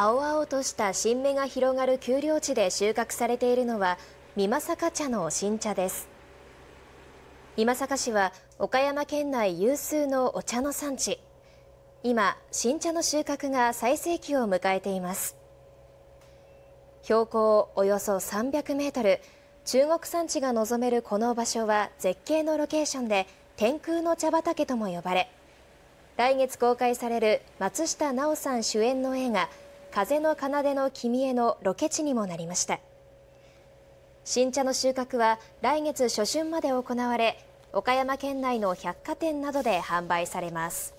青々とした新芽が広がる丘陵地で収穫されているのは美作茶の新茶です美作市は岡山県内有数のお茶の産地今新茶の収穫が最盛期を迎えています標高およそ300メートル中国山地が望めるこの場所は絶景のロケーションで天空の茶畑とも呼ばれ来月公開される松下奈緒さん主演の映画風の奏の君へのロケ地にもなりました。新茶の収穫は来月初旬まで行われ、岡山県内の百貨店などで販売されます。